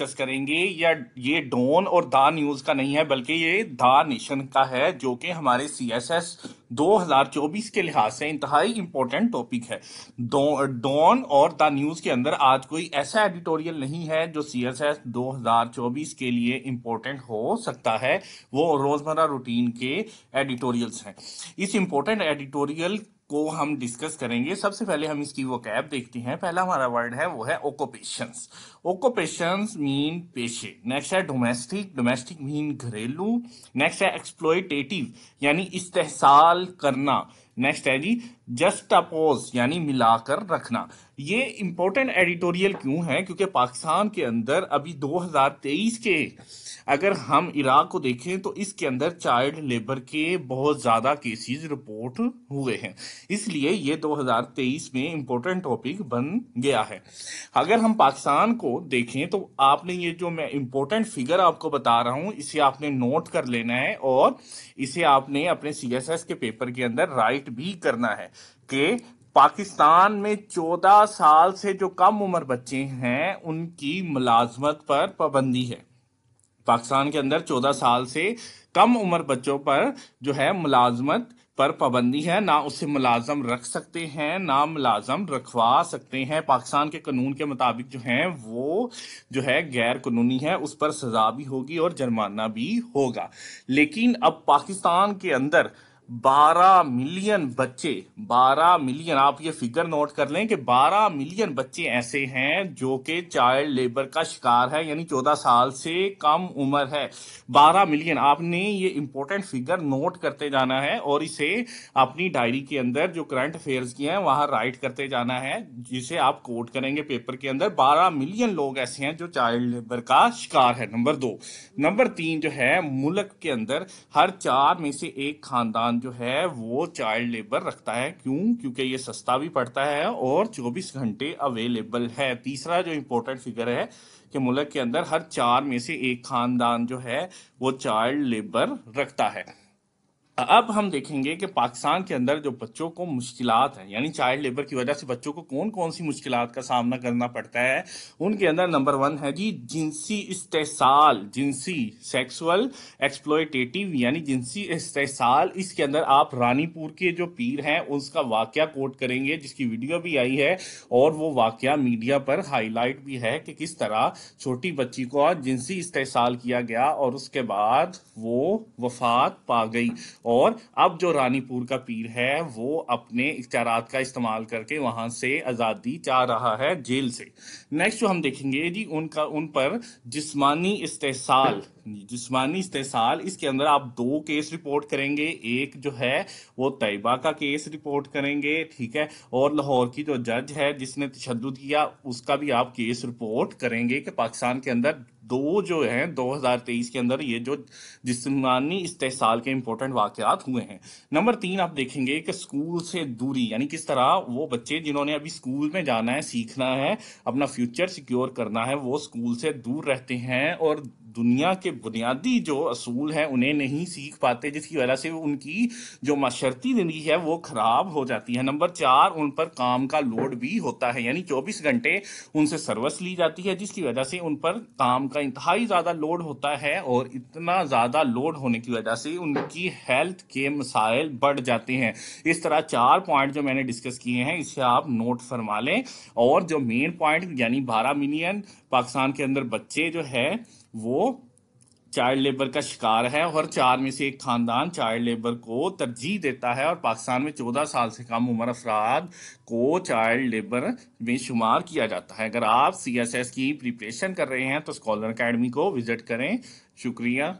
discuss करेंगे या ये डोन और दा न्यूज का नहीं है बल्कि ये दा नेशन का है जो कि हमारे सी एस एस दो हजार चौबीस के लिहाज से इंतहाई इम्पोर्टेंट टॉपिक है डॉन और द न्यूज के अंदर आज कोई ऐसा एडिटोरियल नहीं है जो सी एस एस दो हजार चौबीस के लिए इम्पोर्टेंट हो सकता है वो रोजमर्रा रूटीन के एडिटोरियल्स हैं इस इम्पोर्टेंट एडिटोरियल को हम डिस्कस करेंगे सबसे पहले हम इसकी वो कैब देखते हैं पहला हमारा वर्ड है वो है ओकोपेशंस ओकोपेशंस मीन पेशे नेक्स्ट है डोमेस्टिक डोमेस्टिक मीन घरेलू नेक्स्ट है एक्सप्लोइटेटिव यानी इस्तेसाल करना नेक्स्ट है जी जस्ट अपोज यानी मिलाकर रखना ये इंपॉर्टेंट एडिटोरियल क्यों है क्योंकि पाकिस्तान के अंदर अभी 2023 के अगर हम इराक को देखें तो इसके अंदर चाइल्ड लेबर के बहुत ज़्यादा केसेस रिपोर्ट हुए हैं इसलिए ये 2023 में इम्पोर्टेंट टॉपिक बन गया है अगर हम पाकिस्तान को देखें तो आपने ये जो मैं इम्पोर्टेंट फिगर आपको बता रहा हूँ इसे आपने नोट कर लेना है और इसे आपने अपने सी के पेपर के अंदर राइट भी करना है कि पाकिस्तान में 14 साल से जो कम उम्र बच्चे हैं उनकी मुलाजमत पर पाबंदी है पाकिस्तान के अंदर 14 साल से कम उम्र बच्चों पर जो है मुलाजमत पर पाबंदी है ना उसे मुलाजम रख सकते हैं ना मुलाजम रखवा सकते हैं पाकिस्तान के कानून के मुताबिक जो है वो जो है गैर कानूनी है उस पर सजा भी होगी और जुर्माना भी होगा लेकिन अब पाकिस्तान के अंदर 12 मिलियन बच्चे 12 मिलियन आप ये फिगर नोट कर लें कि 12 मिलियन बच्चे ऐसे हैं जो कि चाइल्ड लेबर का शिकार है यानी 14 साल से कम उम्र है 12 मिलियन आपने ये इंपॉर्टेंट फिगर नोट करते जाना है और इसे अपनी डायरी के अंदर जो करंट अफेयर्स की हैं वहां राइट करते जाना है जिसे आप कोट करेंगे पेपर के अंदर बारह मिलियन लोग ऐसे हैं जो चाइल्ड लेबर का शिकार है नंबर दो नंबर तीन जो है मुल्क के अंदर हर चार में से एक खानदान जो है वो चाइल्ड लेबर रखता है क्यों क्योंकि ये सस्ता भी पड़ता है और 24 घंटे अवेलेबल है तीसरा जो इम्पोर्टेंट फिगर है कि मुल्क के अंदर हर चार में से एक खानदान जो है वो चाइल्ड लेबर रखता है अब हम देखेंगे कि पाकिस्तान के अंदर जो बच्चों को मुश्किल हैं यानी चाइल्ड लेबर की वजह से बच्चों को कौन कौन सी मुश्किल का सामना करना पड़ता है उनके अंदर नंबर वन है जी जिनसी इस्तेसाल जिनसी सेक्सुअल एक्सप्लोइटेटिव यानी जिनसी इस्तेसाल इसके अंदर आप रानीपुर के जो पीर हैं उसका वाक्य कोट करेंगे जिसकी वीडियो भी आई है और वो वाक्य मीडिया पर हाईलाइट भी है कि किस तरह छोटी बच्ची को जिनसी इस्तेसाल किया गया और उसके बाद वो वफात पा गई और अब जो रानीपुर का पीर है वो अपने इख्तियार का इस्तेमाल करके वहां से आज़ादी चाह रहा है जेल से नेक्स्ट जो हम देखेंगे जी उनका उन पर जिस्मानी इस्तेसाल जिस्मानी इस्तेसाल इसके अंदर आप दो केस रिपोर्ट करेंगे एक जो है वो तयबा का केस रिपोर्ट करेंगे ठीक है और लाहौर की जो जज है जिसने तशद किया उसका भी आप केस रिपोर्ट करेंगे कि पाकिस्तान के अंदर दो जो हैं 2023 के अंदर ये जो जिसमानी इस्तेसाल के इंपॉर्टेंट वाकत हुए हैं नंबर तीन आप देखेंगे कि स्कूल से दूरी यानी किस तरह वो बच्चे जिन्होंने अभी स्कूल में जाना है सीखना है अपना फ्यूचर सिक्योर करना है वो स्कूल से दूर रहते हैं और दुनिया के बुनियादी जो असूल हैं उन्हें नहीं सीख पाते जिसकी वजह से उनकी जो माशरती ज़िंदगी है वो ख़राब हो जाती है नंबर चार उन पर काम का लोड भी होता है यानी चौबीस घंटे उनसे सर्विस ली जाती है जिसकी वजह से उन पर काम का इंतहाई ज़्यादा लोड होता है और इतना ज़्यादा लोड होने की वजह से उनकी हेल्थ के मसाइल बढ़ जाते हैं इस तरह चार पॉइंट जो मैंने डिस्कस किए हैं इसे आप नोट फरमा लें और जो मेन पॉइंट यानी बारह मिलियन पाकिस्तान के अंदर बच्चे जो है वो चाइल्ड लेबर का शिकार है और चार में से एक खानदान चाइल्ड लेबर को तरजीह देता है और पाकिस्तान में चौदह साल से कम उम्र अफराद को चाइल्ड लेबर में शुमार किया जाता है अगर आप सी एस एस की प्रिपरेशन कर रहे हैं तो स्कॉलर अकेडमी को विजिट करें शुक्रिया